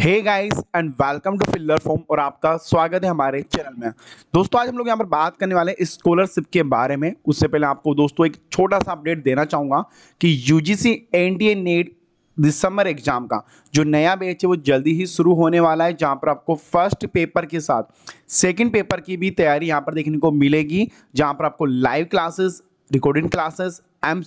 hey guys and welcome to filler form और आपका स्वागत है हमारे चैनल में दोस्तों आज हम लोग यहाँ पर बात करने वाले स्कॉलरशिप के बारे में उससे पहले आपको दोस्तों एक छोटा सा अपडेट देना चाहूँगा कि यूजीसी एनडीए नेट दिसंबर एग्जाम का जो नया बैच है वो जल्दी ही शुरू होने वाला है जहाँ पर आपको फर्स्ट पेपर के साथ सेकेंड पेपर की भी तैयारी यहाँ पर देखने को मिलेगी जहाँ पर आपको live classes recording classes M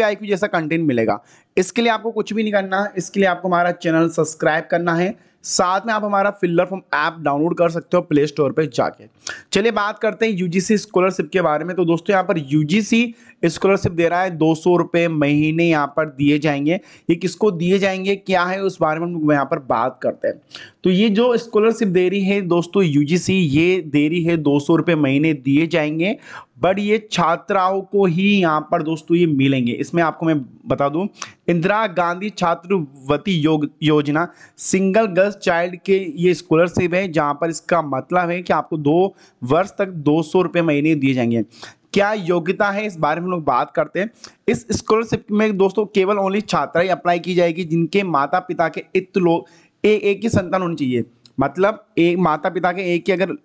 P जैसा कंटेंट मिलेगा इसके लिए आपको कुछ भी नहीं करना इसके लिए आपको हमारा चैनल सब्सक्राइब करना है साथ में आप हमारा फिल्लर फॉर्म ऐप डाउनलोड कर सकते हो प्ले स्टोर पर जाके चलिए बात करते हैं यूजीसी स्कॉलरशिप के बारे में तो दोस्तों यहाँ पर यूजीसी स्कॉलरशिप दे रहा है दो सौ रुपए महीने यहाँ पर दिए जाएंगे ये किसको दिए जाएंगे क्या है उस बारे में हम यहाँ पर बात करते हैं तो ये जो स्कॉलरशिप दे रही है दोस्तों यूजीसी ये दे रही है दो सौ रुपए महीने दिए जाएंगे बट ये छात्राओं को ही यहाँ पर दोस्तों ये मिलेंगे इसमें आपको मैं बता दूं इंदिरा गांधी छात्रवती योजना सिंगल गर्ल प्लस चाइल्ड के ये स्कॉलरशिप है जहाँ पर इसका मतलब है कि आपको दो वर्ष तक दो सौ रुपये महीने दिए जाएंगे क्या योग्यता है इस बारे में हम लोग बात करते हैं इस स्कॉलरशिप में दोस्तों केवल ओनली छात्रा ही अप्लाई की जाएगी जिनके माता पिता के इत लोग एक एक की संतान होनी चाहिए मतलब एक माता पिता के एक ही अगर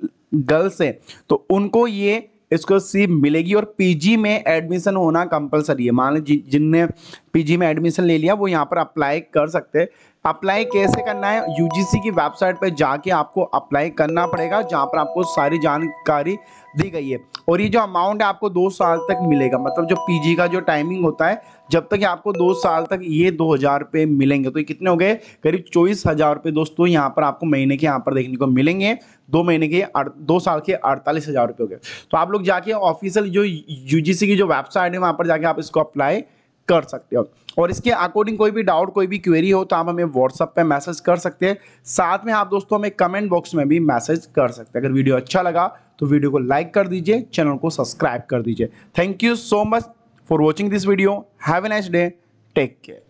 गर्ल्स है तो उनको ये स्कॉलरशिप मिलेगी और पीजी में एडमिशन होना कंपलसरी है मान लीजिए जिनने पीजी में एडमिशन ले लिया वो यहाँ पर अप्लाई कर सकते हैं अप्लाई कैसे करना है यूजीसी की वेबसाइट पर जाके आपको अप्लाई करना पड़ेगा जहाँ पर आपको सारी जानकारी दी गई है और ये जो अमाउंट है आपको दो साल तक मिलेगा मतलब जो पीजी का जो टाइमिंग होता है जब तक आपको दो साल तक ये दो हज़ार रुपये मिलेंगे तो ये कितने हो गए करीब चौबीस हज़ार रुपये दोस्तों यहाँ पर आपको महीने के यहाँ पर देखने को मिलेंगे दो महीने के दो साल के अड़तालीस हज़ार रुपये हो गए तो आप लोग जाके ऑफिसियल जो यूजीसी की जो वेबसाइट है वहाँ पर जाके आप इसको अप्लाई कर सकते हो और इसके अकॉर्डिंग कोई भी डाउट कोई भी क्वेरी हो तो आप हमें व्हाट्सअप पे मैसेज कर सकते हैं साथ में आप दोस्तों हमें कमेंट बॉक्स में भी मैसेज कर सकते हैं अगर वीडियो अच्छा लगा तो वीडियो को लाइक कर दीजिए चैनल को सब्सक्राइब कर दीजिए thank you so much for watching this video have a nice day take care